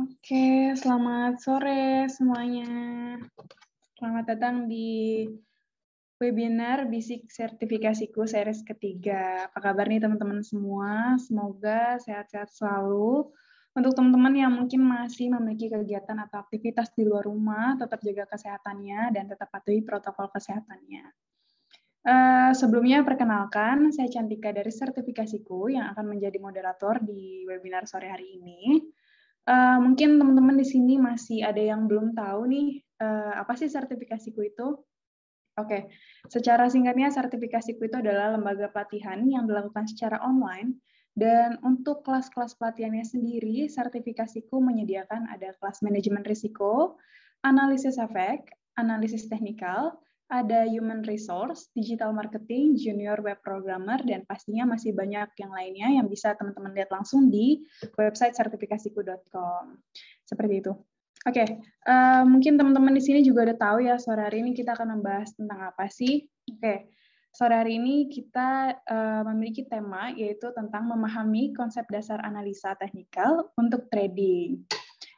Oke, selamat sore semuanya. Selamat datang di webinar Bisik Sertifikasiku series ketiga. Apa kabar nih teman-teman semua? Semoga sehat-sehat selalu. Untuk teman-teman yang mungkin masih memiliki kegiatan atau aktivitas di luar rumah, tetap jaga kesehatannya dan tetap patuhi protokol kesehatannya. Uh, sebelumnya perkenalkan, saya Cantika dari Sertifikasiku yang akan menjadi moderator di webinar sore hari ini uh, mungkin teman-teman di sini masih ada yang belum tahu nih uh, apa sih sertifikasiku itu. Oke, okay. secara singkatnya sertifikasiku itu adalah lembaga pelatihan yang dilakukan secara online dan untuk kelas-kelas pelatihannya sendiri, sertifikasiku menyediakan ada kelas manajemen risiko, analisis efek, analisis teknikal, ada human resource, digital marketing, junior web programmer, dan pastinya masih banyak yang lainnya yang bisa teman-teman lihat langsung di website sertifikasiku.com. Seperti itu. Oke, okay. uh, eh, mungkin teman-teman di sini juga udah tahu ya sore hari ini kita akan membahas tentang apa sih. Oke, okay. sore hari ini kita uh, memiliki tema yaitu tentang memahami konsep dasar analisa teknikal untuk trading.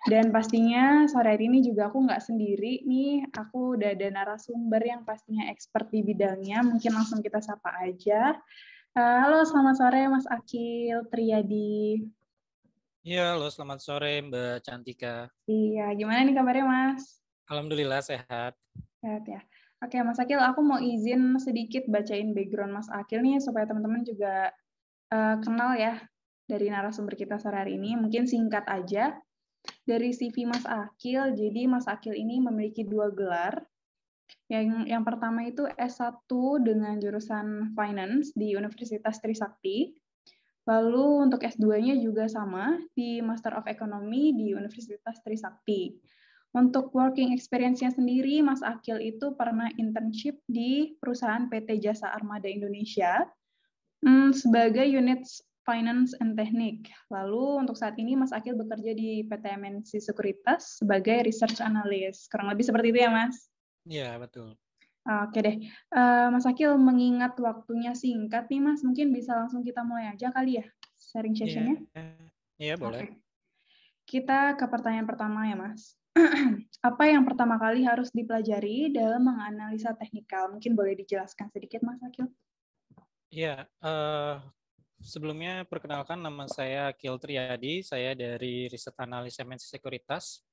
Dan pastinya sore hari ini juga aku nggak sendiri nih, aku udah ada narasumber yang pastinya expert di bidangnya, mungkin langsung kita sapa aja. Eh, halo, selamat sore Mas Akil Triadi. Iya, halo selamat sore Mbak Cantika. Iya, gimana nih kabarnya Mas? Alhamdulillah sehat. Sehat ya. Oke Mas Akil, aku mau izin sedikit bacain background Mas Akil nih supaya teman-teman juga uh, kenal ya dari narasumber kita sore hari ini. Mungkin singkat aja, dari CV Mas Akil. Jadi Mas Akil ini memiliki dua gelar. Yang yang pertama itu S1 dengan jurusan Finance di Universitas Trisakti. Lalu untuk S2-nya juga sama di Master of Economy di Universitas Trisakti. Untuk working experience-nya sendiri, Mas Akil itu pernah internship di perusahaan PT Jasa Armada Indonesia hmm, sebagai unit Finance and Teknik. Lalu untuk saat ini Mas Akil bekerja di PT MNC Sekuritas sebagai Research Analyst. Kurang lebih seperti itu ya Mas? Iya, betul. Oke deh. Eh, Mas Akil mengingat waktunya singkat nih Mas, mungkin bisa langsung kita mulai aja kali ya sharing iya. sessionnya? Iya, yeah. yeah, boleh. Kita ke pertanyaan pertama ya Mas. Apa yang pertama kali harus dipelajari dalam menganalisa teknikal? Mungkin boleh dijelaskan sedikit Mas Akil? Ya, uh, Sebelumnya perkenalkan nama saya Kil Triadi, saya dari riset analis MNC Sekuritas.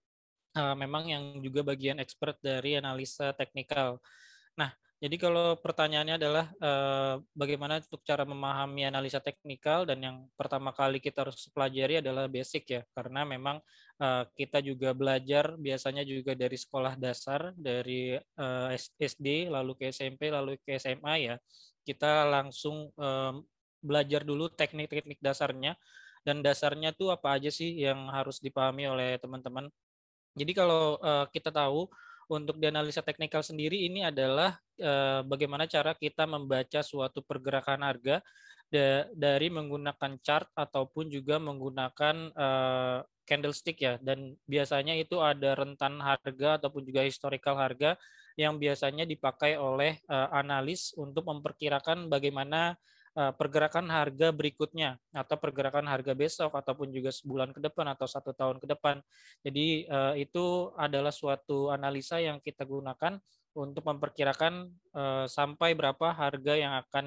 Eh, memang yang juga bagian expert dari analisa teknikal. Nah, jadi kalau pertanyaannya adalah eh, bagaimana untuk cara memahami analisa teknikal dan yang pertama kali kita harus pelajari adalah basic ya karena memang eh, kita juga belajar biasanya juga dari sekolah dasar dari SD lalu ke SMP lalu ke SMA ya kita langsung belajar dulu teknik-teknik dasarnya dan dasarnya tuh apa aja sih yang harus dipahami oleh teman-teman. Jadi kalau uh, kita tahu untuk di analisa teknikal sendiri ini adalah uh, bagaimana cara kita membaca suatu pergerakan harga da dari menggunakan chart ataupun juga menggunakan uh, candlestick ya dan biasanya itu ada rentan harga ataupun juga historical harga yang biasanya dipakai oleh uh, analis untuk memperkirakan bagaimana Eh, pergerakan harga berikutnya atau pergerakan harga besok ataupun juga sebulan ke depan atau satu tahun ke depan. Jadi eh, itu adalah suatu analisa yang kita gunakan untuk memperkirakan eh, sampai berapa harga yang akan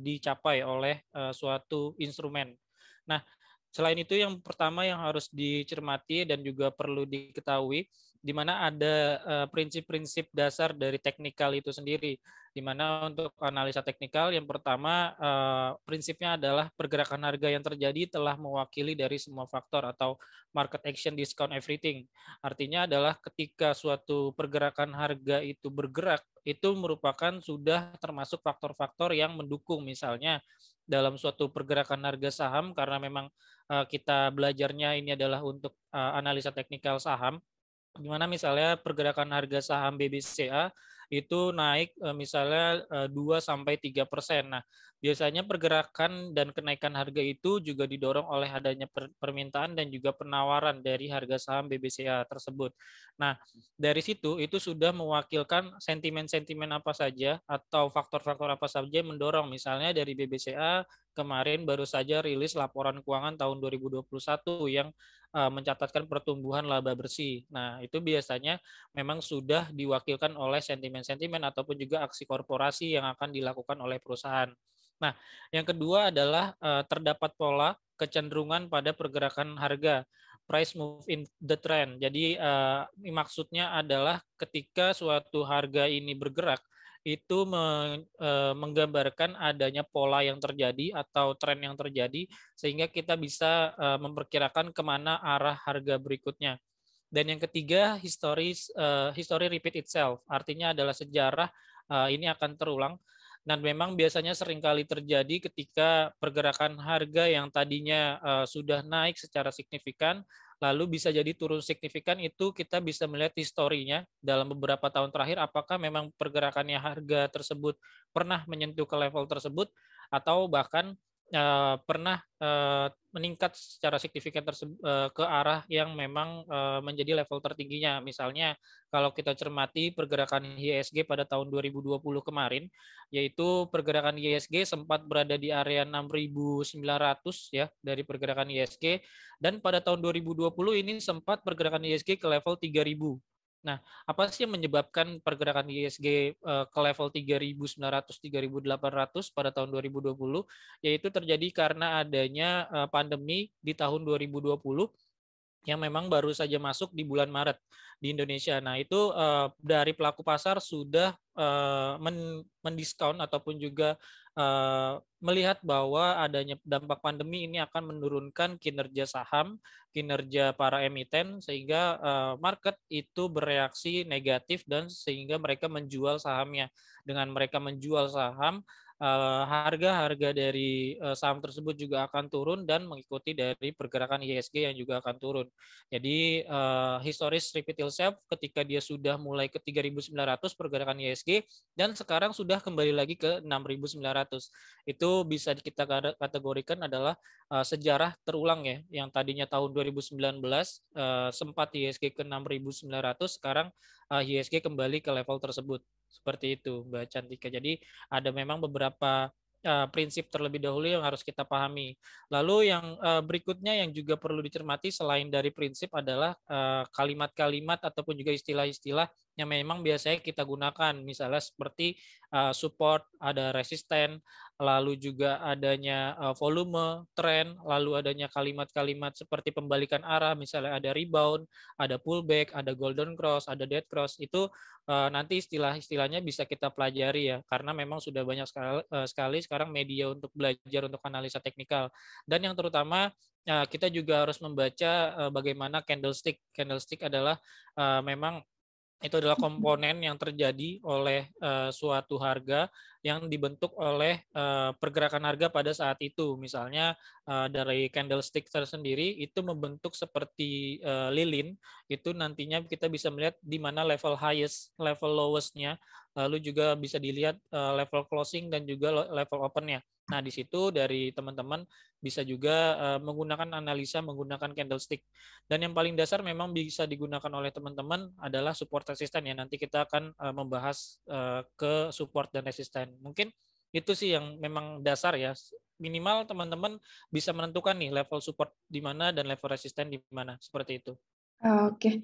dicapai oleh suatu instrumen. Nah, selain itu yang pertama yang harus dicermati dan juga perlu diketahui di mana ada eh, prinsip-prinsip uh, dasar dari teknikal itu sendiri. Di mana untuk analisa teknikal yang pertama uh, prinsipnya adalah pergerakan harga yang terjadi telah mewakili dari semua faktor atau market action discount everything. Artinya adalah ketika suatu pergerakan harga itu bergerak itu merupakan sudah termasuk faktor-faktor yang mendukung misalnya dalam suatu pergerakan harga saham karena memang eh, kita belajarnya ini adalah untuk analisa teknikal saham gimana misalnya pergerakan harga saham BBCA itu naik e, misalnya 2 e, sampai 3 persen. Nah, biasanya pergerakan dan kenaikan harga itu juga didorong oleh adanya permintaan dan juga penawaran dari harga saham BBCA tersebut. Nah, dari situ itu sudah mewakilkan sentimen-sentimen apa saja atau faktor-faktor apa saja yang mendorong. Misalnya dari BBCA kemarin baru saja rilis laporan keuangan tahun 2021 yang Eh, mencatatkan pertumbuhan laba bersih. Nah, itu biasanya memang sudah diwakilkan oleh sentimen-sentimen ataupun juga aksi korporasi yang akan dilakukan oleh perusahaan. Nah, yang kedua adalah eh, terdapat pola kecenderungan pada pergerakan harga price move in the trend. Jadi eh, maksudnya adalah ketika suatu harga ini bergerak, itu e, menggambarkan adanya pola yang terjadi atau tren yang terjadi sehingga kita bisa e, memperkirakan kemana arah harga berikutnya. Dan yang ketiga, history e, history repeat itself, artinya adalah sejarah ini akan terulang. Dan memang biasanya seringkali terjadi ketika pergerakan harga yang tadinya sudah naik secara signifikan lalu bisa jadi turun signifikan itu kita bisa melihat historinya dalam beberapa tahun terakhir apakah memang pergerakannya harga tersebut pernah menyentuh ke level tersebut atau bahkan uh, pernah uh, meningkat secara signifikan uh, ke arah yang memang uh, menjadi level tertingginya. Misalnya kalau kita cermati pergerakan ISG pada tahun 2020 kemarin, yaitu pergerakan ISG sempat berada di area 6.900 ya dari pergerakan IHSG dan pada tahun 2020 ini sempat pergerakan IHSG ke level 3.000 Nah, apa sih yang menyebabkan pergerakan ISG eh, ke level 3.900 3.800 pada tahun 2020 yaitu terjadi karena adanya eh, pandemi di tahun 2020 yang memang baru saja masuk di bulan Maret di Indonesia. Nah, itu eh, dari pelaku pasar sudah mendiskon ataupun juga Eh, melihat bahwa adanya dampak pandemi ini akan menurunkan kinerja saham, kinerja para emiten sehingga eh, market itu bereaksi negatif dan sehingga mereka menjual sahamnya. Dengan mereka menjual saham, Eh, harga-harga dari eh, saham tersebut juga akan turun dan mengikuti dari pergerakan ISG yang juga akan turun. Jadi eh, historis repeat itself ketika dia sudah mulai ke 3.900 pergerakan ISG dan sekarang sudah kembali lagi ke 6.900. Itu bisa kita kategorikan adalah sejarah terulang ya yang tadinya tahun 2019 sempat ISG ke 6.900 sekarang ISG kembali ke level tersebut. Seperti itu, Mbak Cantika. Jadi ada memang beberapa uh, prinsip terlebih dahulu yang harus kita pahami. Lalu yang uh, berikutnya yang juga perlu dicermati selain dari prinsip adalah eh, kalimat-kalimat uh, kalimat -kalimat ataupun juga istilah-istilah yang memang biasanya kita gunakan misalnya seperti eh, support ada resisten lalu juga adanya eh, volume tren lalu adanya kalimat-kalimat seperti pembalikan arah misalnya ada rebound ada pullback ada golden cross ada dead cross itu eh, nanti istilah-istilahnya bisa kita pelajari ya karena memang sudah banyak sekali, sekarang media untuk belajar untuk analisa teknikal dan yang terutama kita juga harus membaca bagaimana candlestick candlestick adalah memang itu adalah komponen yang terjadi oleh uh, suatu harga yang dibentuk oleh uh, pergerakan harga pada saat itu. Misalnya uh, dari candlestick tersendiri itu membentuk seperti uh, lilin, itu nantinya kita bisa melihat di mana level highest, level lowest-nya, lalu juga bisa dilihat uh, level closing dan juga level open-nya. Nah, di situ dari teman-teman bisa juga eh, menggunakan analisa menggunakan candlestick. Dan yang paling dasar memang bisa digunakan oleh teman-teman adalah support resistance ya. Nanti kita akan eh, membahas eh, ke support dan resistance. Mungkin itu sih yang memang dasar ya. Minimal teman-teman bisa menentukan nih level support di mana dan level resistance di mana. Seperti itu. Oke.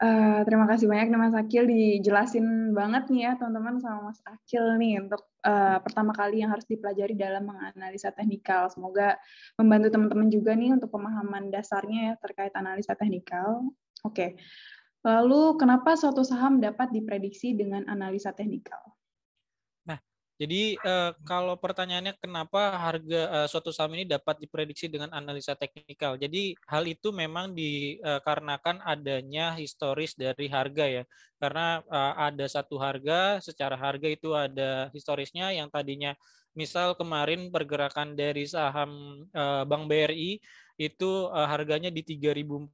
Eh, terima kasih banyak nih Mas Akil dijelasin banget nih ya teman-teman sama Mas Akil nih untuk uh, pertama kali yang harus dipelajari dalam menganalisa teknikal. Semoga membantu teman-teman juga nih untuk pemahaman dasarnya ya terkait analisa teknikal. Oke. Okay. Lalu kenapa suatu saham dapat diprediksi dengan analisa teknikal? Jadi uh, kalau pertanyaannya kenapa harga uh, suatu saham ini dapat diprediksi dengan analisa teknikal. Jadi hal itu memang dikarenakan eh, adanya historis dari harga ya. Karena uh, ada satu harga, secara harga itu ada historisnya yang tadinya misal kemarin pergerakan dari saham uh, Bank BRI itu uh, harganya di 3.400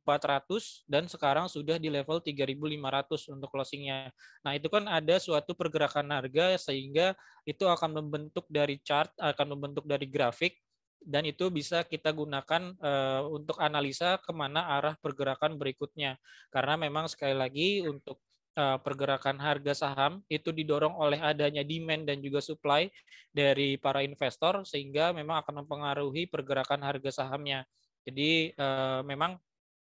dan sekarang sudah di level 3.500 untuk closingnya. Nah itu kan ada suatu pergerakan harga sehingga itu akan membentuk dari chart, akan membentuk dari grafik dan itu bisa kita gunakan uh, untuk analisa kemana arah pergerakan berikutnya. Karena memang sekali lagi untuk eh, pergerakan harga saham itu didorong oleh adanya demand dan juga supply dari para investor sehingga memang akan mempengaruhi pergerakan harga sahamnya. Jadi uh, memang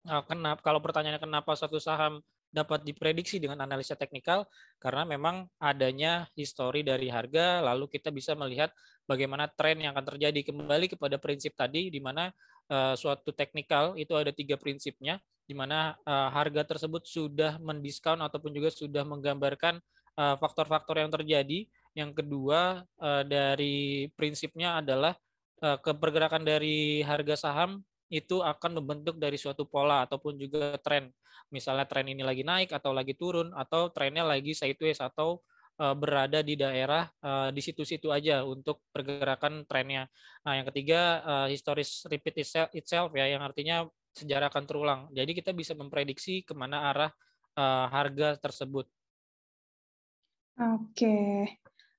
uh, eh, kenapa kalau pertanyaannya kenapa suatu saham dapat diprediksi dengan analisa teknikal karena memang adanya histori dari harga lalu kita bisa melihat bagaimana tren yang akan terjadi kembali kepada prinsip tadi di mana uh, suatu teknikal itu ada tiga prinsipnya di mana uh, harga tersebut sudah mendiskon ataupun juga sudah menggambarkan faktor-faktor uh, yang terjadi yang kedua uh, dari prinsipnya adalah uh, kepergerakan dari harga saham itu akan membentuk dari suatu pola ataupun juga tren. Misalnya tren ini lagi naik atau lagi turun atau trennya lagi sideways atau eh, berada di daerah eh, di situ-situ aja untuk pergerakan trennya. Nah, yang ketiga eh, historis repeat itself, ya yang artinya sejarah akan terulang. Jadi kita bisa memprediksi kemana arah harga tersebut. Oke. Okay.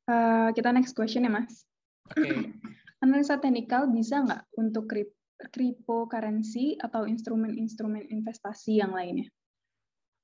Uh, kita next question ya, Mas. Okay. Analisa teknikal bisa nggak untuk kripto cryptocurrency atau instrumen-instrumen investasi yang lainnya?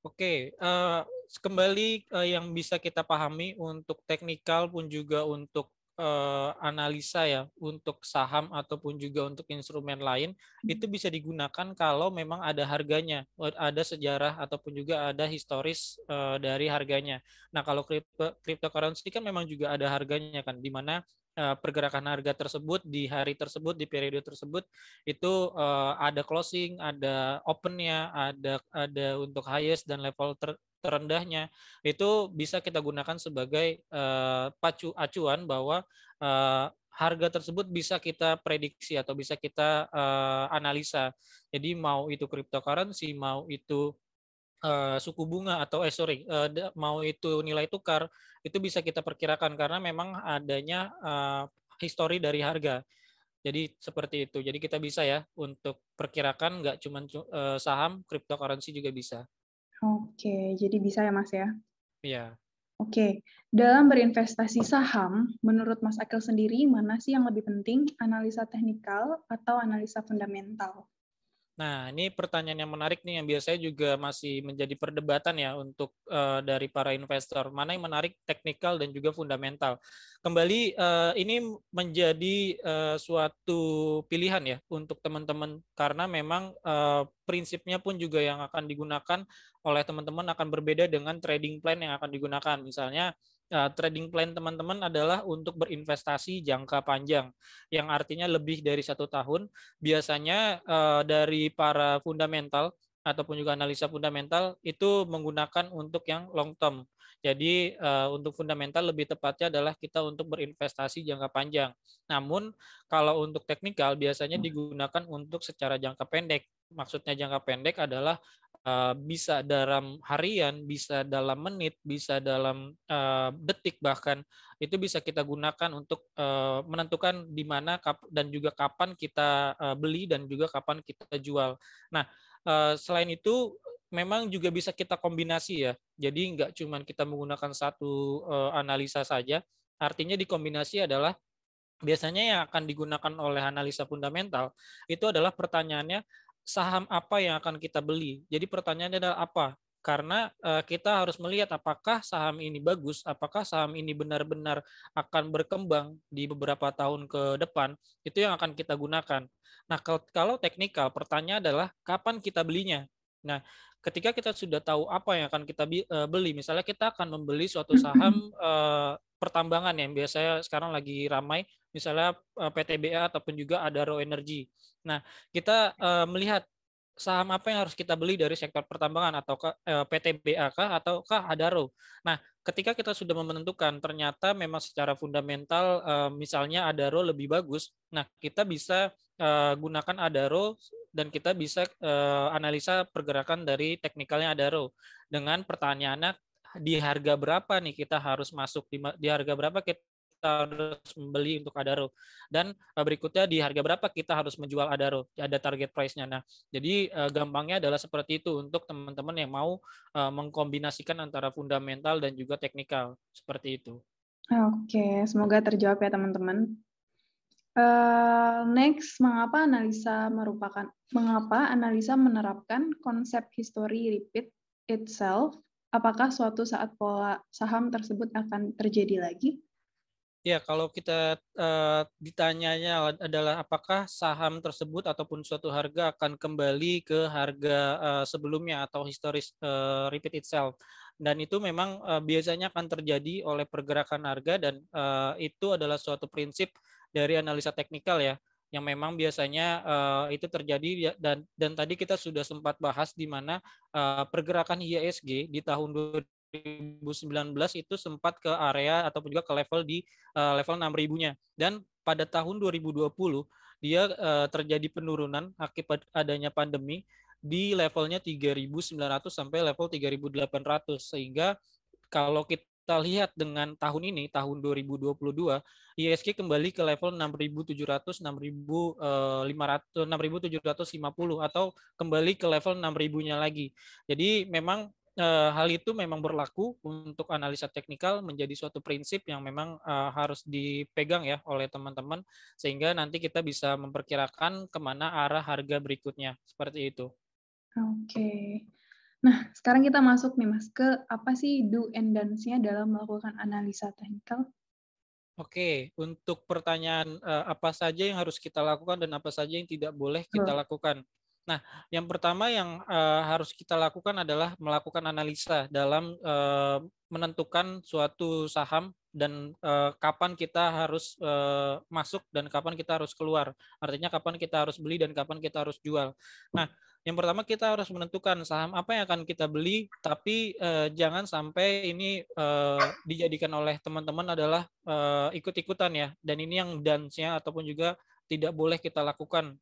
Oke, okay, uh, eh, kembali uh, yang bisa kita pahami untuk teknikal pun juga untuk eh, analisa ya untuk saham ataupun juga untuk instrumen lain hmm. itu bisa digunakan kalau memang ada harganya, eh, ada sejarah ataupun juga ada historis eh, dari harganya. Nah, kalau kripto cryptocurrency kan memang juga ada harganya kan di mana eh, pergerakan harga tersebut di hari tersebut di periode tersebut itu uh, ada closing, ada opennya, ada ada untuk highest dan level ter, terendahnya itu bisa kita gunakan sebagai uh, pacu acuan bahwa uh, harga tersebut bisa kita prediksi atau bisa kita uh, analisa. Jadi mau itu cryptocurrency, mau itu uh, suku bunga atau eh sorry, uh, mau itu nilai tukar, itu bisa kita perkirakan karena memang adanya uh, histori dari harga. Jadi seperti itu. Jadi kita bisa ya untuk perkirakan nggak cuma saham, cryptocurrency juga bisa. Oke, jadi bisa ya Mas ya? Iya. Oke, dalam berinvestasi saham, menurut Mas Akil sendiri, mana sih yang lebih penting, analisa teknikal atau analisa fundamental? Nah, ini pertanyaan yang menarik nih yang biasanya juga masih menjadi perdebatan ya untuk uh, dari para investor. Mana yang menarik teknikal dan juga fundamental. Kembali uh, ini menjadi uh, suatu pilihan ya untuk teman-teman karena memang uh, prinsipnya pun juga yang akan digunakan oleh teman-teman akan berbeda dengan trading plan yang akan digunakan. Misalnya uh, trading plan teman-teman adalah untuk berinvestasi jangka panjang, yang artinya lebih dari satu tahun. Biasanya uh, dari para fundamental ataupun juga analisa fundamental itu menggunakan untuk yang long term. Jadi uh, untuk fundamental lebih tepatnya adalah kita untuk berinvestasi jangka panjang. Namun kalau untuk teknikal biasanya digunakan untuk secara jangka pendek maksudnya jangka pendek adalah Eh, bisa dalam harian, bisa dalam menit, bisa dalam eh, detik bahkan itu bisa kita gunakan untuk eh, menentukan di mana dan juga kapan kita beli dan juga kapan kita jual. Nah, selain itu memang juga bisa kita kombinasi ya. Jadi nggak cuma kita menggunakan satu analisa saja. Artinya dikombinasi adalah biasanya yang akan digunakan oleh analisa fundamental itu adalah pertanyaannya saham apa yang akan kita beli. Jadi pertanyaannya adalah apa? Karena eh, kita harus melihat apakah saham ini bagus, apakah saham ini benar-benar akan berkembang di beberapa tahun ke depan, itu yang akan kita gunakan. Nah, kalau teknikal, pertanyaan adalah kapan kita belinya. Nah, ketika kita sudah tahu apa yang akan kita eh, beli, misalnya kita akan membeli suatu saham eh, pertambangan yang biasanya sekarang lagi ramai, misalnya eh, PTBA ataupun juga Adaro energy. Nah, kita eh, melihat saham apa yang harus kita beli dari sektor pertambangan atau eh, PTBA kah ataukah Adaro? Nah, ketika kita sudah menentukan ternyata memang secara fundamental misalnya Adaro lebih bagus, nah kita bisa gunakan Adaro dan kita bisa analisa pergerakan dari teknikalnya Adaro dengan pertanyaannya di harga berapa nih kita harus masuk di, di harga berapa kita kita harus membeli untuk Adaro dan eh, berikutnya di harga berapa kita harus menjual Adaro ada target price-nya nah jadi uh, gampangnya adalah seperti itu untuk teman-teman yang mau eh, mengkombinasikan antara fundamental dan juga teknikal seperti itu Oke, semoga terjawab ya teman-teman. Uh, next, mengapa analisa merupakan mengapa analisa menerapkan konsep history repeat itself? Apakah suatu saat pola saham tersebut akan terjadi lagi? Ya, kalau kita uh, ditanyanya adalah apakah saham tersebut ataupun suatu harga akan kembali ke harga uh, sebelumnya atau historis uh, repeat itself. Dan itu memang uh, biasanya akan terjadi oleh pergerakan harga dan uh, itu adalah suatu prinsip dari analisa teknikal ya yang memang biasanya uh, itu terjadi ya, dan dan tadi kita sudah sempat bahas di mana uh, pergerakan IHSG di tahun 2019 itu sempat ke area ataupun juga ke level di uh, level 6000-nya dan pada tahun 2020 dia uh, terjadi penurunan akibat adanya pandemi di levelnya 3900 sampai level 3800 sehingga kalau kita lihat dengan tahun ini tahun 2022 ISG kembali ke level 6.700 6.500 6.750 atau kembali ke level 6.000-nya lagi. Jadi memang Eh, hal itu memang berlaku untuk analisa teknikal menjadi suatu prinsip yang memang eh, harus dipegang ya oleh teman-teman sehingga nanti kita bisa memperkirakan kemana arah harga berikutnya seperti itu. Oke. Nah, sekarang kita masuk nih Mas ke apa sih do and dance nya dalam melakukan analisa teknikal? Oke, untuk pertanyaan eh, apa saja yang harus kita lakukan dan apa saja yang tidak boleh kita lakukan. Nah, yang pertama yang uh, harus kita lakukan adalah melakukan analisa dalam uh, menentukan suatu saham dan uh, kapan kita harus uh, masuk dan kapan kita harus keluar. Artinya kapan kita harus beli dan kapan kita harus jual. Nah, yang pertama kita harus menentukan saham apa yang akan kita beli, tapi eh, jangan sampai ini eh, dijadikan oleh teman-teman adalah eh, ikut-ikutan ya. Dan ini yang dance-nya ataupun juga tidak boleh kita lakukan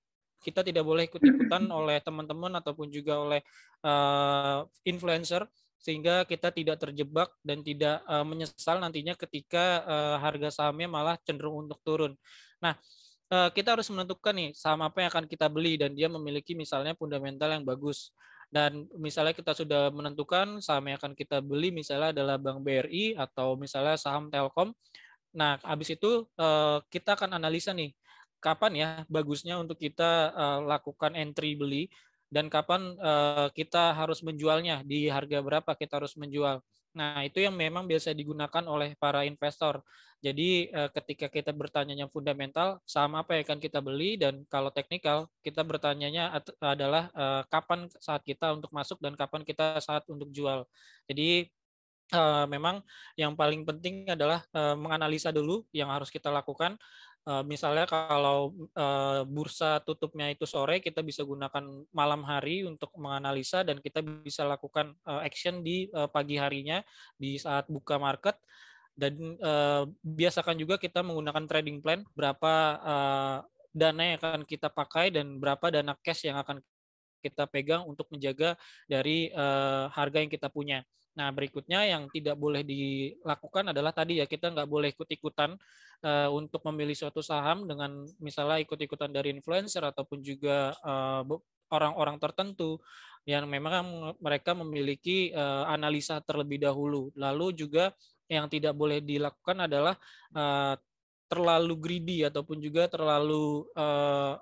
kita tidak boleh ikut-ikutan oleh teman-teman ataupun juga oleh uh, influencer sehingga kita tidak terjebak dan tidak uh, menyesal nantinya ketika uh, harga sahamnya malah cenderung untuk turun. Nah, uh, kita harus menentukan nih saham apa yang akan kita beli dan dia memiliki misalnya fundamental yang bagus. Dan misalnya kita sudah menentukan saham yang akan kita beli misalnya adalah Bank BRI atau misalnya saham Telkom. Nah, habis itu uh, kita akan analisa nih kapan ya bagusnya untuk kita uh, lakukan entry beli dan kapan uh, kita harus menjualnya di harga berapa kita harus menjual. Nah, itu yang memang biasa digunakan oleh para investor. Jadi, uh, ketika kita bertanya yang fundamental, saham apa yang akan kita beli, dan kalau teknikal, kita bertanyanya adalah uh, kapan saat kita untuk masuk dan kapan kita saat untuk jual. Jadi, Uh, memang yang paling penting adalah menganalisa dulu yang harus kita lakukan, Eh, misalnya kalau eh, bursa tutupnya itu sore kita bisa gunakan malam hari untuk menganalisa dan kita bisa lakukan eh, action di pagi harinya di saat buka market dan biasakan juga kita menggunakan trading plan berapa dana yang akan kita pakai dan berapa dana cash yang akan kita pegang untuk menjaga dari harga yang kita punya. Nah, berikutnya yang tidak boleh dilakukan adalah tadi ya kita nggak boleh ikut-ikutan uh, untuk memilih suatu saham dengan misalnya ikut-ikutan dari influencer ataupun juga orang eh, orang-orang tertentu yang memang mereka memiliki uh, analisa terlebih dahulu. Lalu juga yang tidak boleh dilakukan adalah uh, terlalu greedy ataupun juga terlalu uh,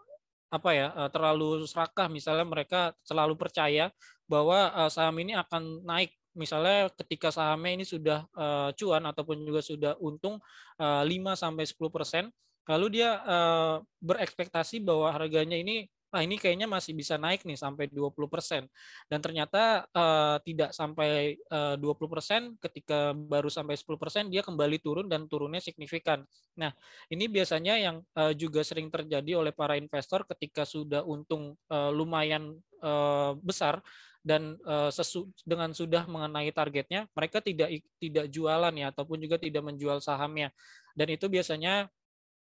apa ya terlalu serakah misalnya mereka selalu percaya bahwa saham ini akan naik misalnya ketika sahamnya ini sudah uh, cuan ataupun juga sudah untung uh, eh, 5 sampai 10%, lalu dia uh, berekspektasi bahwa harganya ini Nah, ini kayaknya masih bisa naik nih sampai 20%. Dan ternyata uh, tidak sampai eh, uh, 20% ketika baru sampai 10% dia kembali turun dan turunnya signifikan. Nah, ini biasanya yang uh, juga sering terjadi oleh para investor ketika sudah untung uh, lumayan uh, besar dan sesu dengan sudah mengenai targetnya mereka tidak tidak jualan ya ataupun juga tidak menjual sahamnya dan itu biasanya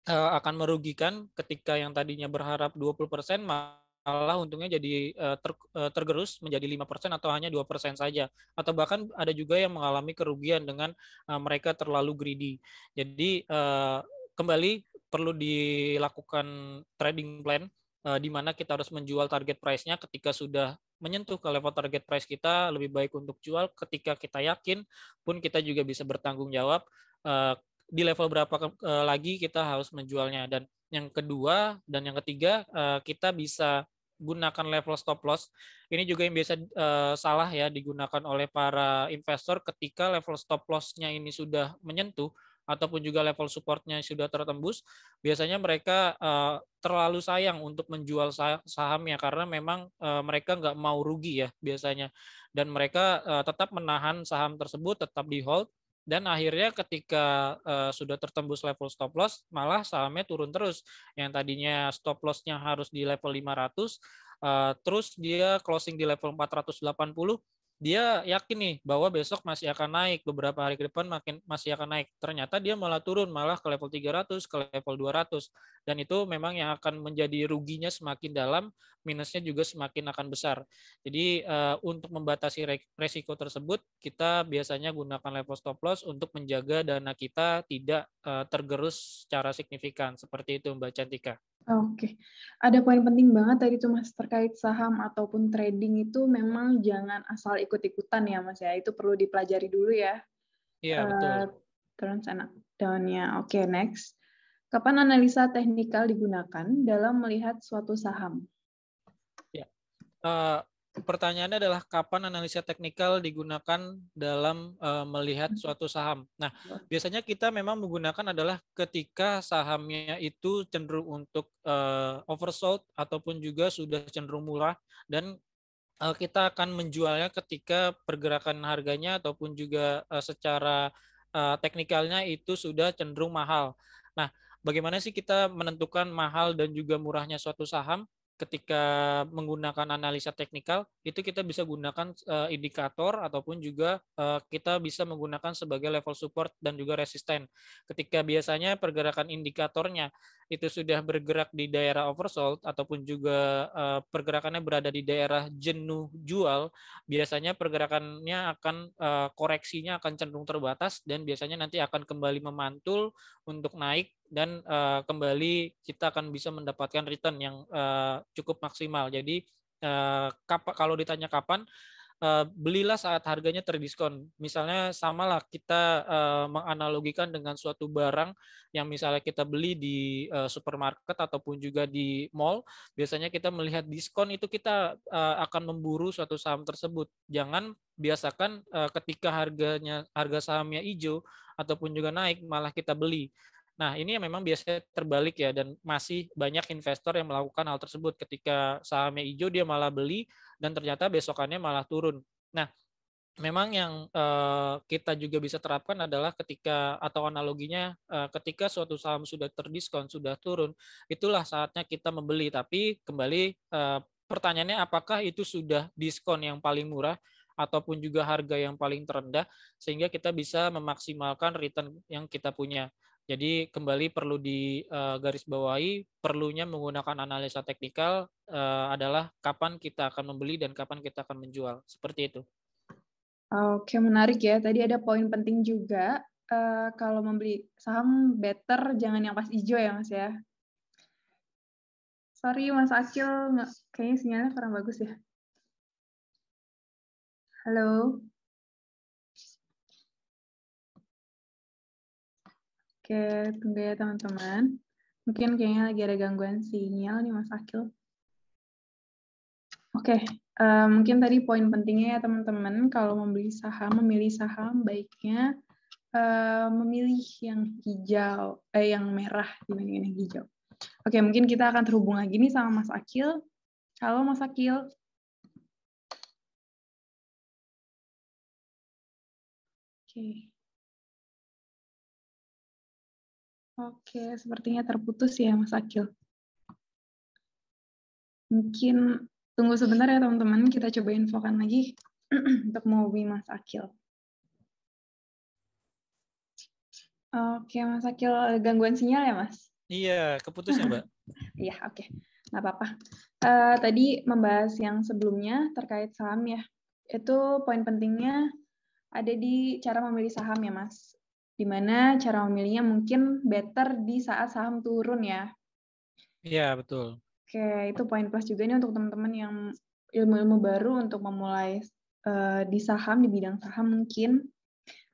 uh, akan merugikan ketika yang tadinya berharap 20% malah untungnya jadi uh, ter, uh, tergerus menjadi 5% atau hanya 2% saja atau bahkan ada juga yang mengalami kerugian dengan uh, mereka terlalu greedy. Jadi uh, kembali perlu dilakukan trading plan di mana kita harus menjual target price-nya ketika sudah menyentuh ke level target price kita lebih baik untuk jual ketika kita yakin pun kita juga bisa bertanggung jawab di level berapa ke, uh, lagi kita harus menjualnya dan yang kedua dan yang ketiga uh, kita bisa gunakan level stop loss. Ini juga yang biasa uh, salah ya digunakan oleh para investor ketika level stop lossnya ini sudah menyentuh ataupun juga level supportnya sudah tertembus, biasanya mereka uh, terlalu sayang untuk menjual sahamnya karena memang uh, mereka nggak mau rugi ya biasanya dan mereka uh, tetap menahan saham tersebut tetap di hold dan akhirnya ketika uh, sudah tertembus level stop loss malah sahamnya turun terus yang tadinya stop lossnya harus di level 500 uh, eh, terus dia closing di level 480 dia yakin nih bahwa besok masih akan naik beberapa hari ke depan makin masih akan naik ternyata dia malah turun malah ke level 300 ke level 200 dan itu memang yang akan menjadi ruginya semakin dalam minusnya juga semakin akan besar jadi eh, untuk membatasi resiko tersebut kita biasanya gunakan level stop loss untuk menjaga dana kita tidak eh, tergerus secara signifikan seperti itu Mbak Cantika Oke, ada poin penting banget tadi tuh Mas terkait saham ataupun trading itu memang jangan asal ikut-ikutan ya Mas ya, itu perlu dipelajari dulu ya. Iya, uh, betul. Terus anak daunnya. Oke, okay, next. Kapan analisa teknikal digunakan dalam melihat suatu saham? Ya. Uh, pertanyaannya adalah kapan analisa teknikal digunakan dalam uh, melihat hmm. suatu saham. Nah, ya. biasanya kita memang menggunakan adalah ketika sahamnya itu cenderung untuk uh, oversold ataupun juga sudah cenderung murah dan uh, kita akan menjualnya ketika pergerakan harganya ataupun juga uh, secara uh, teknikalnya itu sudah cenderung mahal. Nah, bagaimana sih kita menentukan mahal dan juga murahnya suatu saham? ketika menggunakan analisa teknikal itu kita bisa gunakan uh, indikator ataupun juga uh, kita bisa menggunakan sebagai level support dan juga resisten. Ketika biasanya pergerakan indikatornya itu sudah bergerak di daerah oversold ataupun juga eh, pergerakannya berada di daerah jenuh jual, biasanya pergerakannya akan eh, koreksinya akan cenderung terbatas dan biasanya nanti akan kembali memantul untuk naik dan eh, kembali kita akan bisa mendapatkan return yang cukup maksimal. Jadi kalau ditanya kapan, Eh, belilah saat harganya terdiskon. Misalnya samalah kita eh, menganalogikan dengan suatu barang yang misalnya kita beli di eh, supermarket ataupun juga di mall, biasanya kita melihat diskon itu kita akan memburu suatu saham tersebut. Jangan biasakan ketika harganya harga sahamnya hijau ataupun juga naik malah kita beli Nah, ini yang memang biasanya terbalik ya dan masih banyak investor yang melakukan hal tersebut ketika sahamnya hijau dia malah beli dan ternyata besokannya malah turun. Nah, memang yang eh, kita juga bisa terapkan adalah ketika atau analoginya eh, ketika suatu saham sudah terdiskon, sudah turun, itulah saatnya kita membeli tapi kembali eh, pertanyaannya apakah itu sudah diskon yang paling murah ataupun juga harga yang paling terendah sehingga kita bisa memaksimalkan return yang kita punya. Jadi kembali perlu digarisbawahi eh, perlunya menggunakan analisa teknikal eh, adalah kapan kita akan membeli dan kapan kita akan menjual. Seperti itu. Oke, menarik ya. Tadi ada poin penting juga. Eh, kalau membeli saham better jangan yang pas hijau ya, Mas ya. Sorry, Mas Akil, kayaknya sinyalnya kurang bagus ya. Halo. Oke, tunggu ya teman-teman. Mungkin kayaknya lagi ada gangguan sinyal nih Mas Akil. Oke, uh, mungkin tadi poin pentingnya ya teman-teman, kalau membeli saham, memilih saham baiknya uh, memilih yang hijau, eh yang merah dibandingkan yang hijau. Oke, mungkin kita akan terhubung lagi nih sama Mas Akil. Halo Mas Akil. Oke. Oke, sepertinya terputus ya Mas Akil. Mungkin tunggu sebentar ya teman-teman, kita coba infokan lagi untuk mobi Mas Akil. Oke, Mas Akil, gangguan sinyal ya, Mas? Iya, keputus ya, Mbak. Iya, oke. Nggak apa-apa. Uh, tadi membahas yang sebelumnya terkait saham ya. Itu poin pentingnya ada di cara memilih saham ya, Mas. Dimana cara memilihnya mungkin better di saat saham turun ya. Iya, betul. Oke, itu poin plus juga ini untuk teman-teman yang ilmu-ilmu baru untuk memulai uh, di saham, di bidang saham mungkin.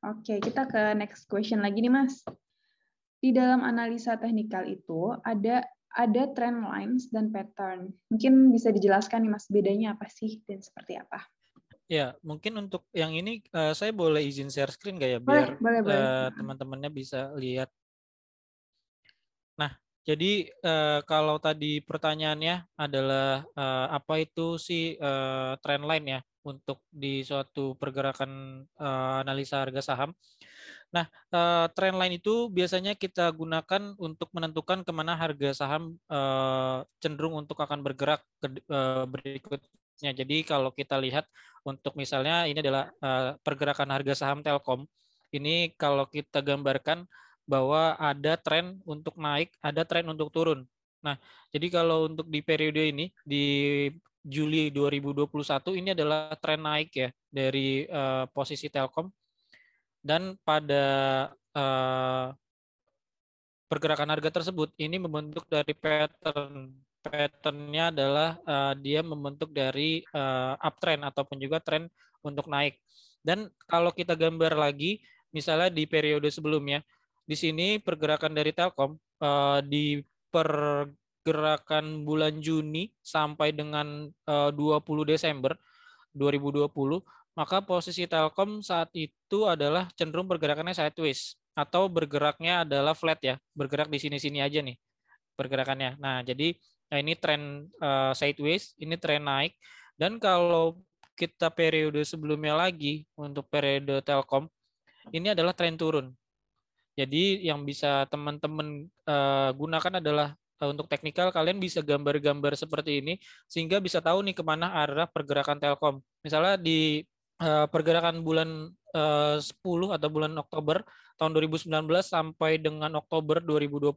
Oke, kita ke next question lagi nih, Mas. Di dalam analisa teknikal itu ada ada trend lines dan pattern. Mungkin bisa dijelaskan nih Mas bedanya apa sih dan seperti apa? Ya, mungkin untuk yang ini uh, saya boleh izin share screen nggak ya biar uh, teman-temannya bisa lihat. Nah, jadi uh, kalau tadi pertanyaannya adalah uh, apa itu si uh, trend line ya untuk di suatu pergerakan uh, analisa harga saham. Nah, uh, trend line itu biasanya kita gunakan untuk menentukan kemana harga saham uh, cenderung untuk akan bergerak ke, uh, berikutnya. Jadi kalau kita lihat untuk misalnya ini adalah uh, pergerakan harga saham Telkom. Ini kalau kita gambarkan bahwa ada tren untuk naik, ada tren untuk turun. Nah, jadi kalau untuk di periode ini di Juli 2021 ini adalah tren naik ya dari uh, posisi Telkom dan pada uh, pergerakan harga tersebut ini membentuk dari pattern patternnya adalah uh, dia membentuk dari uh, uptrend ataupun juga tren untuk naik. Dan kalau kita gambar lagi, misalnya di periode sebelumnya, di sini pergerakan dari Telkom uh, di pergerakan bulan Juni sampai dengan uh, 20 Desember 2020, maka posisi Telkom saat itu adalah cenderung pergerakannya sideways atau bergeraknya adalah flat ya, bergerak di sini-sini aja nih pergerakannya. Nah, jadi Nah, ini tren uh, eh, sideways, ini tren naik. Dan kalau kita periode sebelumnya lagi untuk periode Telkom, ini adalah tren turun. Jadi yang bisa teman-teman uh, gunakan adalah uh, untuk teknikal kalian bisa gambar-gambar seperti ini sehingga bisa tahu nih kemana arah pergerakan Telkom. Misalnya di uh, pergerakan bulan 10 eh, atau bulan Oktober tahun 2019 sampai dengan Oktober 2020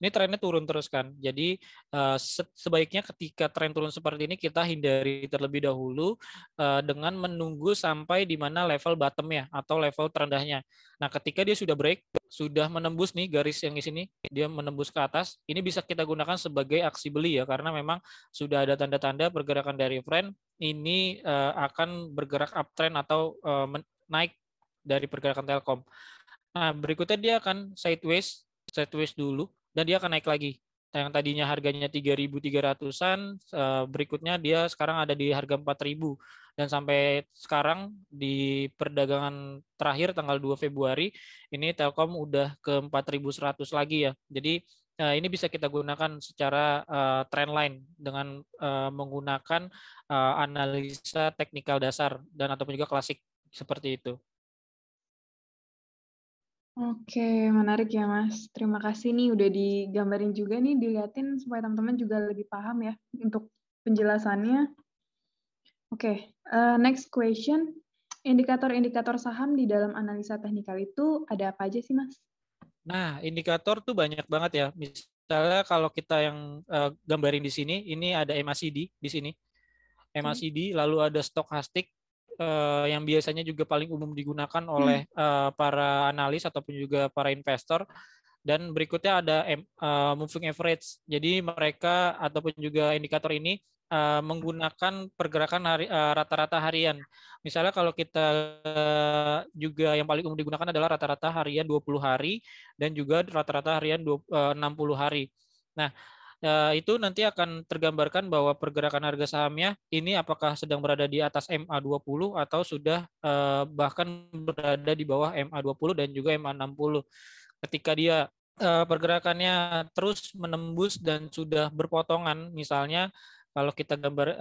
ini trennya turun terus kan. Jadi eh, sebaiknya ketika tren turun seperti ini kita hindari terlebih dahulu eh, dengan menunggu sampai di mana level bottomnya atau level terendahnya. Nah, ketika dia sudah break, sudah menembus nih garis yang di sini, dia menembus ke atas, ini bisa kita gunakan sebagai aksi beli ya karena memang sudah ada tanda-tanda pergerakan dari friend ini akan bergerak uptrend atau naik dari pergerakan Telkom. Nah, berikutnya dia akan sideways, sideways dulu, dan dia akan naik lagi. Yang tadinya harganya 3.300-an, eh, berikutnya dia sekarang ada di harga 4.000. Dan sampai sekarang di perdagangan terakhir tanggal 2 Februari, ini Telkom udah ke 4.100 lagi ya. Jadi eh, ini bisa kita gunakan secara eh, trendline dengan menggunakan analisa teknikal dasar dan ataupun juga klasik seperti itu. Oke, menarik ya Mas. Terima kasih nih udah digambarin juga nih, diliatin supaya teman-teman juga lebih paham ya untuk penjelasannya. Oke, uh, next question. Indikator-indikator saham di dalam analisa teknikal itu ada apa aja sih Mas? Nah, indikator tuh banyak banget ya. Misalnya kalau kita yang uh, gambarin di sini, ini ada MACD di sini. MACD, hmm. lalu ada stokastik, uh, yang biasanya juga paling umum digunakan hmm. oleh hmm. uh, para analis ataupun juga para investor. Dan berikutnya ada uh, moving average. Jadi mereka ataupun juga indikator ini uh, menggunakan pergerakan hari, uh, rata-rata harian. Misalnya kalau kita uh, juga yang paling umum digunakan adalah rata-rata harian 20 hari dan juga rata-rata harian 20, uh, 60 hari. Nah, ya, itu nanti akan tergambarkan bahwa pergerakan harga sahamnya ini apakah sedang berada di atas MA20 atau sudah eh, bahkan berada di bawah MA20 dan juga MA60. Ketika dia eh, pergerakannya terus menembus dan sudah berpotongan misalnya kalau kita gambar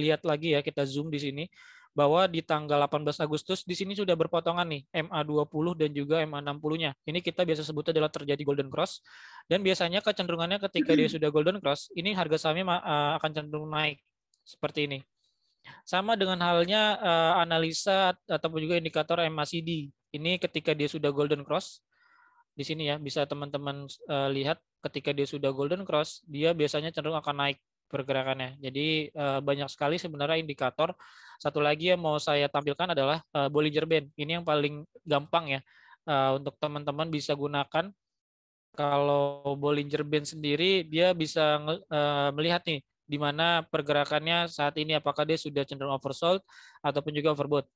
lihat lagi ya kita zoom di sini bahwa di tanggal 18 Agustus di sini sudah berpotongan nih MA20 dan juga MA60-nya. Ini kita biasa sebutnya adalah terjadi golden cross dan biasanya kecenderungannya ketika dia sudah golden cross, ini harga sahamnya eh, akan cenderung naik seperti ini. Sama dengan halnya eh, analisa ataupun juga indikator MACD. Ini ketika dia sudah golden cross di sini ya bisa teman-teman eh, lihat ketika dia sudah golden cross, dia biasanya cenderung akan naik pergerakannya. Jadi eh, banyak sekali sebenarnya indikator. Satu lagi yang mau saya tampilkan adalah uh, Bollinger Band. Ini yang paling gampang ya eh, untuk teman-teman bisa gunakan. Kalau Bollinger Band sendiri dia bisa melihat nih di mana pergerakannya saat ini apakah dia sudah cenderung oversold ataupun juga overbought.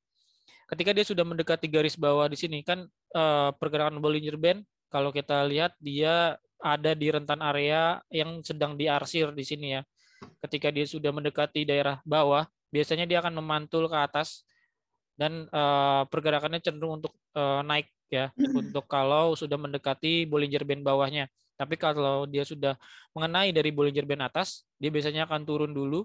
Ketika dia sudah mendekati garis bawah di sini kan uh, pergerakan Bollinger Band kalau kita lihat dia ada di rentan area yang sedang diarsir di sini ya ketika dia sudah mendekati daerah bawah, biasanya dia akan memantul ke atas dan uh, pergerakannya cenderung untuk uh, naik ya untuk kalau sudah mendekati Bollinger Band bawahnya. Tapi kalau dia sudah mengenai dari Bollinger Band atas, dia biasanya akan turun dulu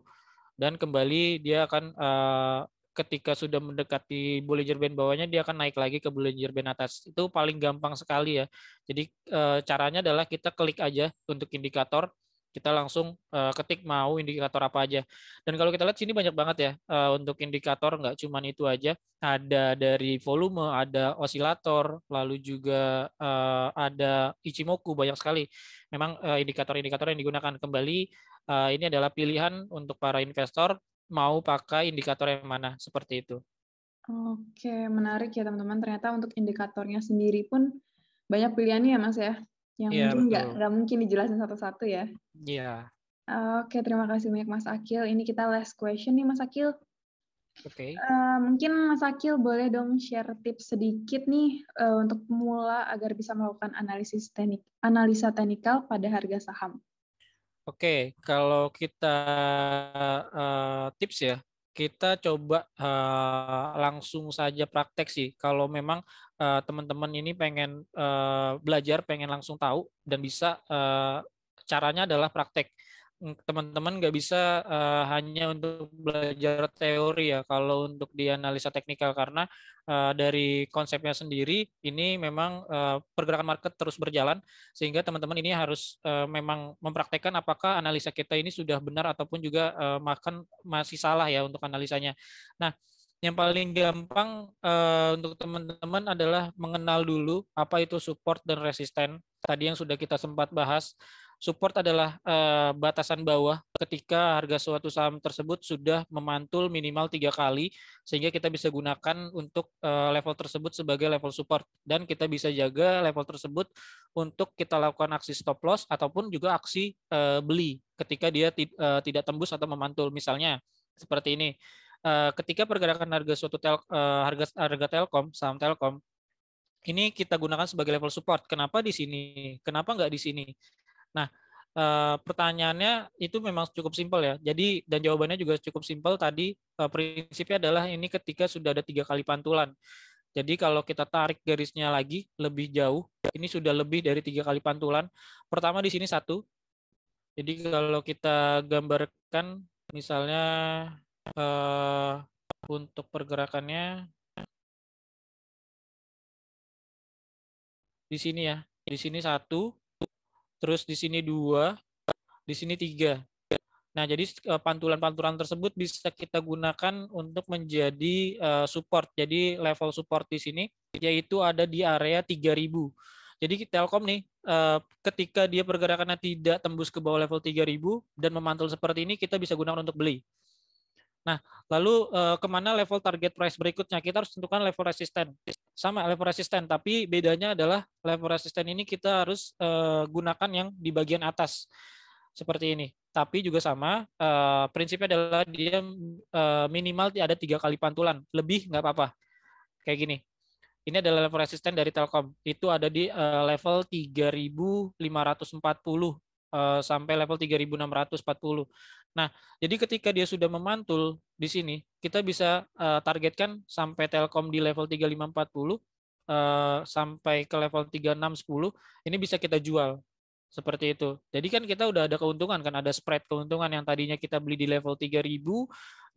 dan kembali dia akan uh, ketika sudah mendekati Bollinger Band bawahnya dia akan naik lagi ke Bollinger Band atas. Itu paling gampang sekali ya. Jadi uh, caranya adalah kita klik aja untuk indikator kita langsung uh, ketik mau indikator apa aja. Dan kalau kita lihat sini banyak banget ya uh, untuk indikator nggak cuman itu aja, ada dari volume, ada osilator, lalu juga uh, ada ichimoku banyak sekali. Memang indikator-indikator yang digunakan kembali ini adalah pilihan untuk para investor mau pakai indikator yang mana seperti itu. Oke, menarik ya teman-teman. Ternyata untuk indikatornya sendiri pun banyak pilihannya ya Mas ya yang yeah, mungkin nggak nggak mungkin dijelasin satu-satu ya. Iya. Yeah. Oke, okay, terima kasih banyak Mas Akil. Ini kita last question nih Mas Akil. Oke. Okay. Uh, eh, mungkin Mas Akil boleh dong share tips sedikit nih uh, untuk pemula agar bisa melakukan analisis teknik analisa teknikal pada harga saham. Oke, okay, kalau kita uh, tips ya, kita coba uh, langsung saja praktek sih. Kalau memang uh, teman-teman ini pengen uh, belajar, pengen langsung tahu dan bisa uh, caranya adalah praktek. Teman-teman nggak bisa uh, hanya untuk belajar teori ya kalau untuk di analisa teknikal karena uh, dari konsepnya sendiri ini memang uh, pergerakan market terus berjalan sehingga teman-teman ini harus uh, memang mempraktekkan apakah analisa kita ini sudah benar ataupun juga uh, makan masih salah ya untuk analisanya. Nah, yang paling gampang uh, untuk teman-teman adalah mengenal dulu apa itu support dan resisten. Tadi yang sudah kita sempat bahas, support adalah uh, batasan bawah ketika harga suatu saham tersebut sudah memantul minimal tiga kali, sehingga kita bisa gunakan untuk uh, level tersebut sebagai level support dan kita bisa jaga level tersebut untuk kita lakukan aksi stop loss ataupun juga aksi uh, beli ketika dia uh, tidak tembus atau memantul misalnya seperti ini. Eh, ketika pergerakan harga suatu tel, eh, harga harga Telkom, saham Telkom ini kita gunakan sebagai level support. Kenapa di sini? Kenapa nggak di sini? Nah, eh, pertanyaannya itu memang cukup simpel ya. Jadi dan jawabannya juga cukup simpel tadi prinsipnya adalah ini ketika sudah ada tiga kali pantulan. Jadi kalau kita tarik garisnya lagi lebih jauh, ini sudah lebih dari tiga kali pantulan. Pertama di sini satu. Jadi kalau kita gambarkan misalnya Uh, untuk pergerakannya di sini ya. Di sini satu, terus di sini dua, di sini tiga. Nah, jadi eh, pantulan-pantulan tersebut bisa kita gunakan untuk menjadi uh, support. Jadi level support di sini yaitu ada di area 3000. Jadi Telkom nih ketika dia pergerakannya tidak tembus ke bawah level 3000 dan memantul seperti ini kita bisa gunakan untuk beli. Nah, lalu uh, kemana level target price berikutnya? Kita harus tentukan level resisten. Sama level resisten, tapi bedanya adalah level resisten ini kita harus uh, gunakan yang di bagian atas seperti ini. Tapi juga sama uh, prinsipnya adalah dia uh, minimal ada tiga kali pantulan, lebih nggak apa-apa. Kayak gini. Ini adalah level resisten dari Telkom. Itu ada di uh, level 3540 Eh, sampai level 3640. Nah, jadi ketika dia sudah memantul di sini, kita bisa eh, targetkan sampai Telkom di level 3540 eh, sampai ke level 3610, ini bisa kita jual. Seperti itu. Jadi kan kita udah ada keuntungan kan ada spread keuntungan yang tadinya kita beli di level 3000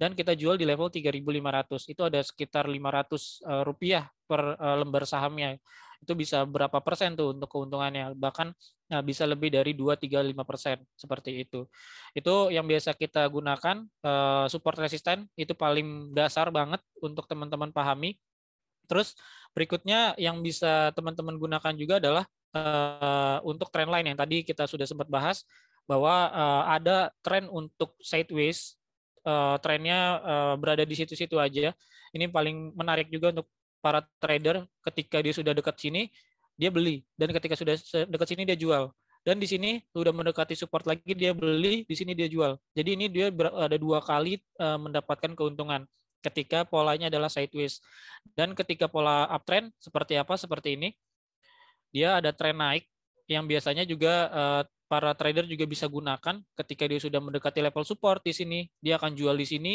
dan kita jual di level 3500. Itu ada sekitar 500 rupiah per lembar sahamnya itu bisa berapa persen tuh untuk keuntungannya bahkan Nah, bisa lebih dari 2 3 5% seperti itu. Itu yang biasa kita gunakan eh, support resisten itu paling dasar banget untuk teman-teman pahami. Terus berikutnya yang bisa teman-teman gunakan juga adalah eh, untuk trend line yang tadi kita sudah sempat bahas bahwa eh, ada tren untuk sideways trennya berada di situ-situ aja. Ini paling menarik juga untuk para trader ketika dia sudah dekat sini, dia beli dan ketika sudah dekat sini dia jual dan di sini sudah mendekati support lagi dia beli di sini dia jual jadi ini dia ada dua kali e, mendapatkan keuntungan ketika polanya adalah sideways dan ketika pola uptrend seperti apa seperti ini dia ada tren naik yang biasanya juga e, para trader juga bisa gunakan ketika dia sudah mendekati level support di sini dia akan jual di sini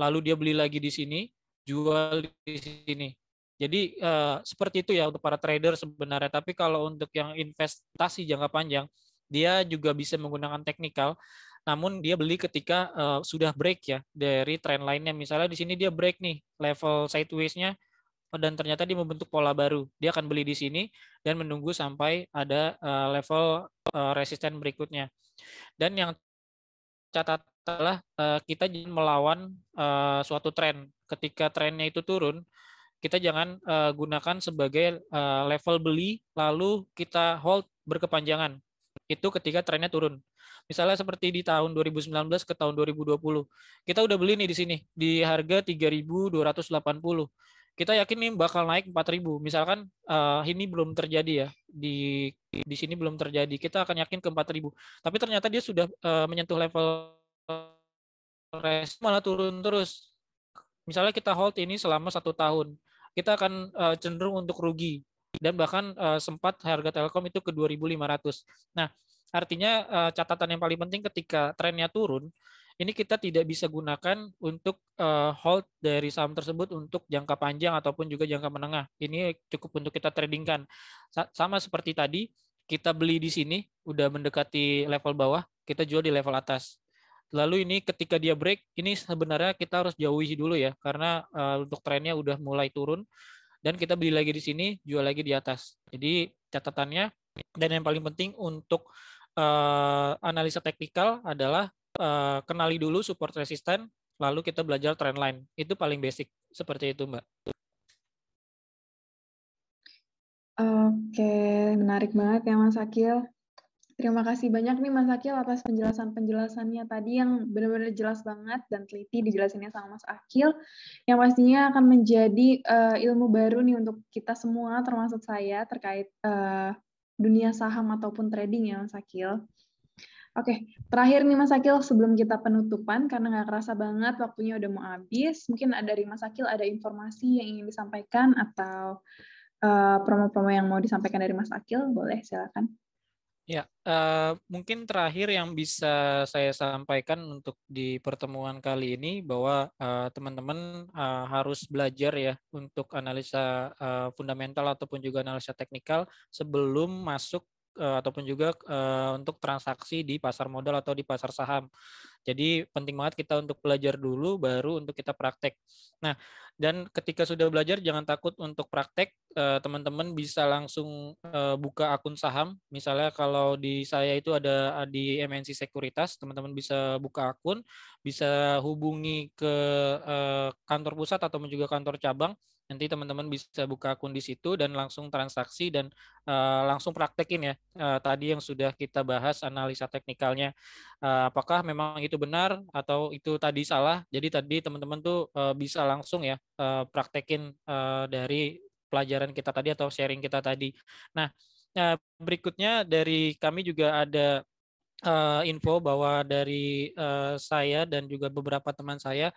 lalu dia beli lagi di sini jual di sini jadi uh, seperti itu ya untuk para trader sebenarnya. Tapi kalau untuk yang investasi jangka panjang, dia juga bisa menggunakan teknikal. Namun dia beli ketika uh, sudah break ya dari trend lainnya. Misalnya di sini dia break nih level sideways-nya oh, dan ternyata dia membentuk pola baru. Dia akan beli di sini dan menunggu sampai ada uh, level uh, resisten berikutnya. Dan yang catatlah uh, kita melawan uh, suatu tren. Ketika trennya itu turun, kita jangan uh, gunakan sebagai uh, level beli lalu kita hold berkepanjangan. Itu ketika trennya turun. Misalnya seperti di tahun 2019 ke tahun 2020. Kita udah beli nih di sini di harga 3.280. Kita yakin nih bakal naik 4.000. Misalkan uh, ini belum terjadi ya. Di di sini belum terjadi. Kita akan yakin ke 4.000. Tapi ternyata dia sudah uh, menyentuh level malah turun terus. Misalnya kita hold ini selama satu tahun kita akan uh, cenderung untuk rugi dan bahkan uh, sempat harga Telkom itu ke 2.500. Nah, artinya uh, catatan yang paling penting ketika trennya turun, ini kita tidak bisa gunakan untuk uh, hold dari saham tersebut untuk jangka panjang ataupun juga jangka menengah. Ini cukup untuk kita tradingkan. Sa sama seperti tadi, kita beli di sini udah mendekati level bawah, kita jual di level atas. Lalu ini ketika dia break, ini sebenarnya kita harus jauhi dulu ya, karena uh, untuk trennya udah mulai turun. Dan kita beli lagi di sini, jual lagi di atas. Jadi catatannya, dan yang paling penting untuk uh, analisa teknikal adalah uh, kenali dulu support resisten, lalu kita belajar trendline. Itu paling basic, seperti itu Mbak. Oke, menarik banget ya Mas Akil. Terima kasih banyak nih Mas Akil atas penjelasan-penjelasannya tadi yang benar-benar jelas banget dan teliti dijelasinnya sama Mas Akil yang pastinya akan menjadi uh, ilmu baru nih untuk kita semua termasuk saya terkait uh, dunia saham ataupun trading ya Mas Akil. Oke, terakhir nih Mas Akil sebelum kita penutupan karena nggak kerasa banget waktunya udah mau habis, mungkin ada dari Mas Akil ada informasi yang ingin disampaikan atau eh, promo-promo uh, yang mau disampaikan dari Mas Akil, boleh silakan. Ya, uh, mungkin terakhir yang bisa saya sampaikan untuk di pertemuan kali ini bahwa eh, teman-teman uh, uh, harus belajar ya untuk analisa uh, fundamental ataupun juga analisa teknikal sebelum masuk uh, ataupun juga uh, untuk transaksi di pasar modal atau di pasar saham. Jadi penting banget kita untuk belajar dulu baru untuk kita praktek. Nah, dan ketika sudah belajar jangan takut untuk praktek. Eh, teman-teman bisa langsung eh, buka akun saham. Misalnya kalau di saya itu ada eh, di MNC Sekuritas, teman-teman bisa buka akun, bisa hubungi ke kantor pusat atau juga kantor cabang Nanti teman-teman bisa buka akun di situ dan langsung transaksi dan uh, langsung praktekin ya uh, tadi yang sudah kita bahas analisa teknikalnya uh, apakah memang itu benar atau itu tadi salah. Jadi tadi teman-teman tuh uh, bisa langsung ya uh, praktekin uh, dari pelajaran kita tadi atau sharing kita tadi. Nah, uh, berikutnya dari kami juga ada uh, info bahwa dari uh, saya dan juga beberapa teman saya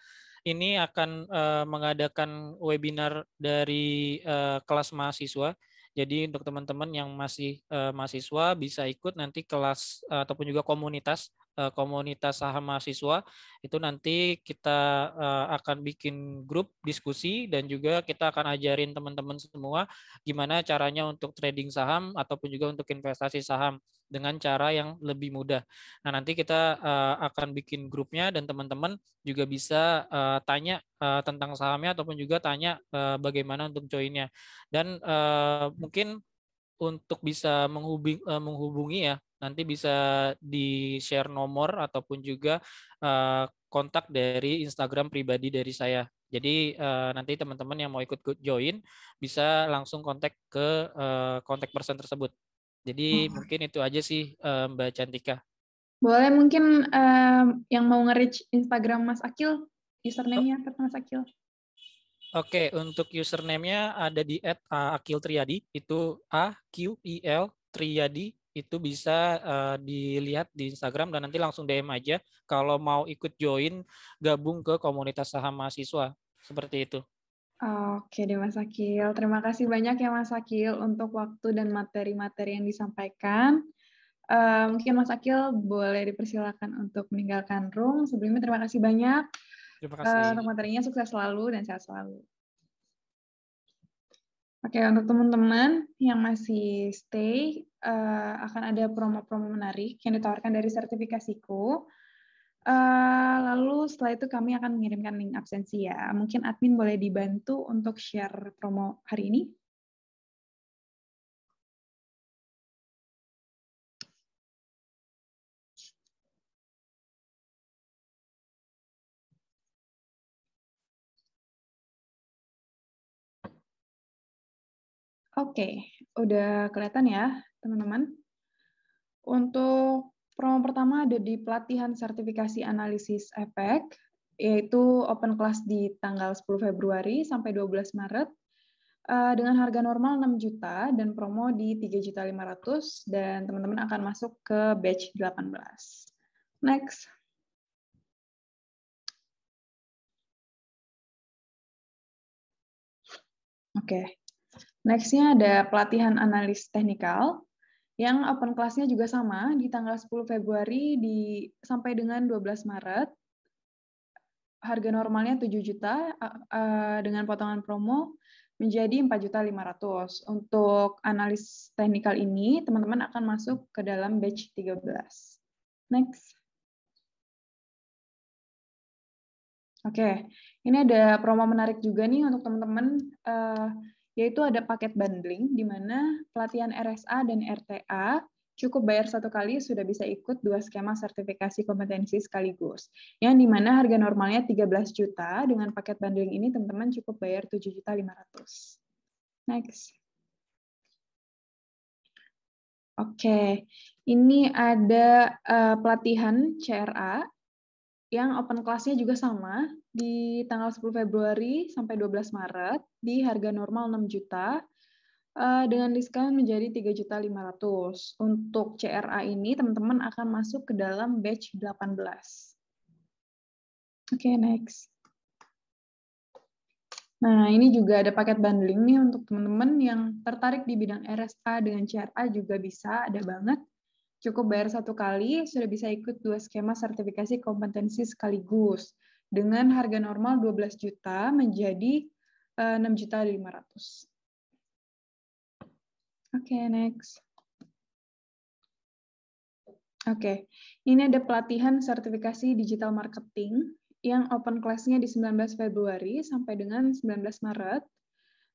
ini akan uh, mengadakan webinar dari uh, kelas mahasiswa. Jadi untuk teman-teman yang masih uh, mahasiswa bisa ikut nanti kelas uh, ataupun juga komunitas Eh, komunitas saham mahasiswa itu nanti kita eh, akan bikin grup diskusi dan juga kita akan ajarin teman-teman semua gimana caranya untuk trading saham ataupun juga untuk investasi saham dengan cara yang lebih mudah. Nah, nanti kita eh, akan bikin grupnya dan teman-teman juga bisa tanya tentang sahamnya ataupun juga tanya bagaimana untuk joinnya. Dan mungkin untuk bisa menghubungi, menghubungi ya nanti bisa di share nomor ataupun juga eh, kontak dari Instagram pribadi dari saya. Jadi eh, nanti teman-teman yang mau ikut join bisa langsung kontak ke eh, kontak person tersebut. Jadi hmm. mungkin itu aja sih Mbak Cantika. Boleh mungkin yang mau nge-reach Instagram Mas Akil, username-nya oh. Mas Akil. Oke, untuk username-nya ada di @akiltriadi, itu A Q I L Triadi itu bisa uh, dilihat di Instagram dan nanti langsung DM aja kalau mau ikut join gabung ke komunitas saham mahasiswa seperti itu. Oke deh Mas Akil, terima kasih banyak ya Mas Akil untuk waktu dan materi-materi yang disampaikan. Uh, mungkin Mas Akil boleh dipersilakan untuk meninggalkan room. Sebelumnya terima kasih banyak. Terima eh, kasih. Uh, untuk materinya sukses selalu dan sehat selalu. Oke, untuk teman-teman yang masih stay, uh, akan ada promo-promo menarik yang ditawarkan dari sertifikasiku. Uh, lalu setelah itu kami akan mengirimkan link absensi ya. Mungkin admin boleh dibantu untuk share promo hari ini. Oke, okay udah kelihatan ya, teman-teman. Untuk promo pertama ada di pelatihan sertifikasi analisis efek, yaitu open class di tanggal 10 Februari sampai 12 Maret eh, dengan harga normal 6 juta dan promo di 3.500 dan teman-teman akan masuk ke batch 18. Next. Oke. Okay. Nextnya ada pelatihan analis teknikal, yang open kelasnya juga sama di tanggal 10 Februari di sampai dengan 12 Maret. Harga normalnya 7 juta dengan potongan promo menjadi juta 4.500. Untuk analis teknikal ini teman-teman akan masuk ke dalam batch 13. Next. Oke, ini ada promo menarik juga nih untuk teman-teman uh, eh, -teman yaitu ada paket bundling, di mana pelatihan RSA dan RTA cukup bayar satu kali sudah bisa ikut dua skema sertifikasi kompetensi sekaligus. Yang di mana harga normalnya 13 juta, dengan paket bundling ini teman-teman cukup bayar 7 juta 500. Next. Oke, okay. ini ada uh, pelatihan CRA yang open kelasnya juga sama di tanggal 10 Februari sampai 12 Maret di harga normal 6 juta eh, dengan diskon menjadi 3.500. Untuk CRA ini teman-teman akan masuk ke dalam batch 18. Oke, okay, next. Nah, ini juga ada paket bundling nih untuk teman-teman yang tertarik di bidang RSA dengan CRA juga bisa, ada banget. Cukup bayar satu kali, sudah bisa ikut dua skema sertifikasi kompetensi sekaligus dengan harga normal 12 juta menjadi eh, enam juta lima ratus. Oke, next. Oke, okay. ini ada pelatihan sertifikasi digital marketing yang open class-nya di 19 Februari sampai dengan 19 Maret.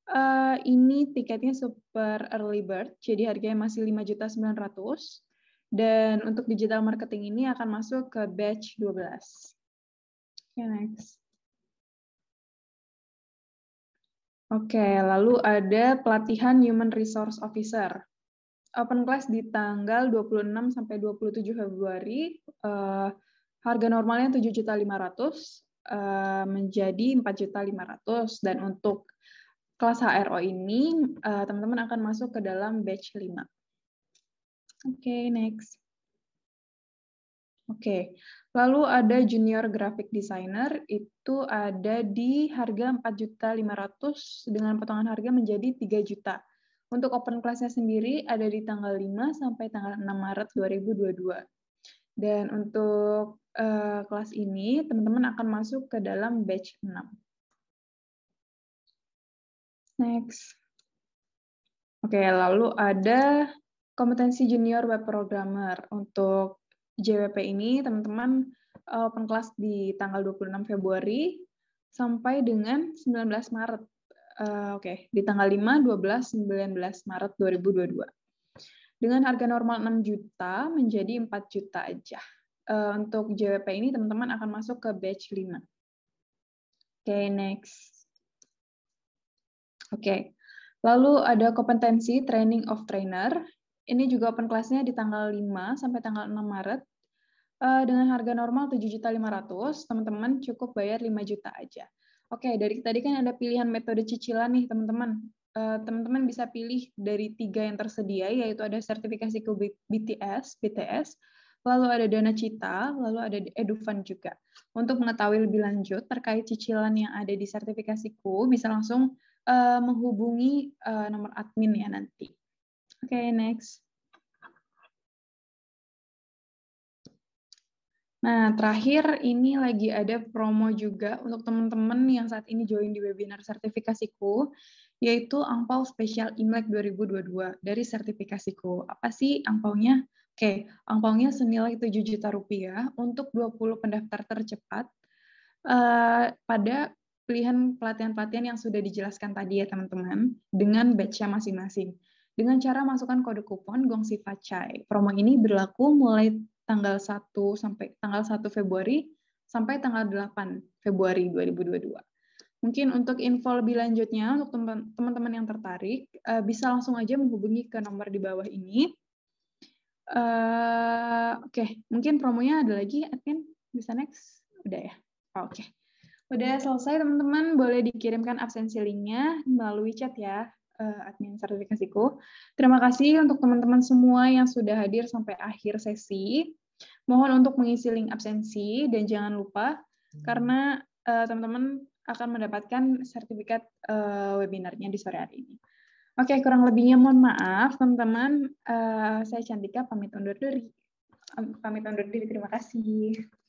Uh, ini tiketnya super early bird, jadi harganya masih juta 5.900. Dan untuk digital marketing ini akan masuk ke batch 12. Oke, okay, next. Oke, okay, lalu ada pelatihan Human Resource Officer. Open class di tanggal 26 sampai 27 Februari. Uh, harga normalnya 7.500 uh, eh, menjadi 4.500 dan untuk kelas HRO ini eh, teman-teman uh, akan masuk ke dalam batch 5 okay, next. Oke, okay. lalu ada junior graphic designer itu ada di harga 4.500 dengan potongan harga menjadi 3 juta. Untuk open class sendiri ada di tanggal 5 sampai tanggal 6 Maret 2022. Dan untuk uh, kelas ini teman-teman akan masuk ke dalam batch 6. Next. Oke, lalu ada kompetensi junior web programmer untuk JWP ini teman-teman eh, open class di tanggal 26 Februari sampai dengan 19 Maret. Uh, Oke, okay. di tanggal 5, 12, 19 Maret 2022. Dengan harga normal 6 juta menjadi 4 juta aja. Uh, untuk JWP ini teman-teman akan masuk ke batch 5. Oke, okay, next. Oke. Okay. Lalu ada kompetensi training of trainer. Ini juga open kelasnya di tanggal 5 sampai tanggal 6 Maret. Eh, dengan harga normal 7.500, teman-teman cukup bayar 5 juta aja. Oke, dari tadi kan ada pilihan metode cicilan nih, teman-teman. Eh, teman-teman bisa pilih dari tiga yang tersedia, yaitu ada sertifikasi ke BTS, BTS, lalu ada dana cita, lalu ada edufan juga. Untuk mengetahui lebih lanjut terkait cicilan yang ada di sertifikasiku, bisa langsung eh, menghubungi nomor admin ya nanti. Okay, next. Nah, terakhir ini lagi ada promo juga untuk teman-teman yang saat ini join di webinar sertifikasiku, yaitu Angpau Spesial Imlek 2022 dari sertifikasiku. Apa sih angpaunya? Oke, angpaunya senilai 7 juta rupiah untuk 20 pendaftar tercepat uh, pada pilihan pelatihan-pelatihan yang sudah dijelaskan tadi ya teman-teman, dengan batch-nya masing-masing dengan cara masukkan kode kupon Gongsi Pacai. Promo ini berlaku mulai tanggal 1 sampai tanggal 1 Februari sampai tanggal 8 Februari 2022. Mungkin untuk info lebih lanjutnya untuk teman-teman yang tertarik eh, bisa langsung aja menghubungi ke nomor di bawah ini. Eh, oke, mungkin promonya ada lagi, Admin bisa next, udah ya. Oke, okay. udah selesai teman-teman. Boleh dikirimkan absensi linknya melalui chat ya uh, admin sertifikasiku. Terima kasih untuk teman-teman semua yang sudah hadir sampai akhir sesi. Mohon untuk mengisi link absensi dan jangan lupa hmm. karena eh, teman-teman akan mendapatkan sertifikat uh, webinarnya di sore hari ini. Oke, okay, kurang lebihnya mohon maaf teman-teman. Uh, saya Cantika pamit undur diri. pamit undur diri. Terima kasih.